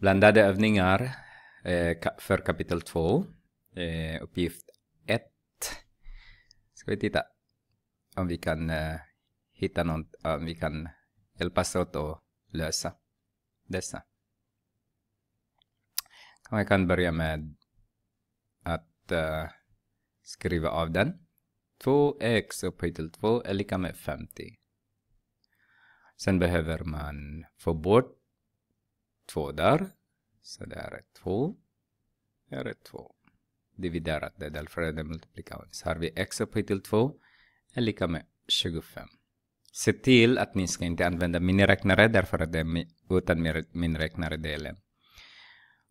Blandade övningar eh, för kapitel 2. Eh, uppgift 1. Ska vi titta om vi kan eh, hitta något, om vi kan hjälpas åt att lösa dessa. Man kan börja med att skriva av den. 2x upphöjt till 2 är lika med 50. Sen behöver man få bort 2 där. Så det är 2. två. Här är 2. Dividerat det, därför är det Så har vi x upphöjt till 2 är lika med 25. Se till att ni ska inte använda miniräknare därför att det är utan miniräknare-delen.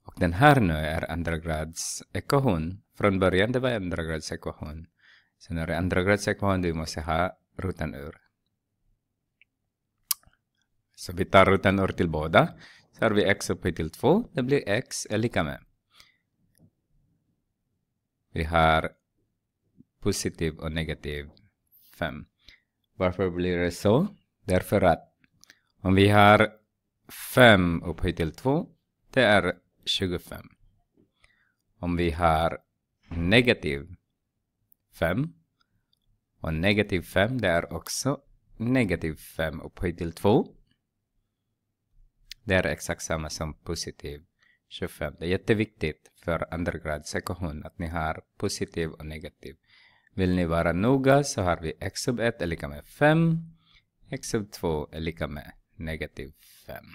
Och den här nu är andragradsekvation. Från början det var andragradsekvation. Så när det är andragradsekvation du måste ha rutan ur. Så vi tar rutan ur till båda. Här har vi x upphöjt till 2. Det blir x är lika med. Vi har positiv och negativ 5. Varför blir det så? Därför att om vi har 5 upphöjt till 2, det är 25. Om vi har negativ 5 och negativ 5, det är också negativ 5 upphöjt till 2, det är exakt samma som positiv 25. Det är jätteviktigt för undergrad sektion att ni har positiv och negativ. Vill ni vara noga så har vi x sub 1 är lika med 5. x sub 2 är lika med negativ 5.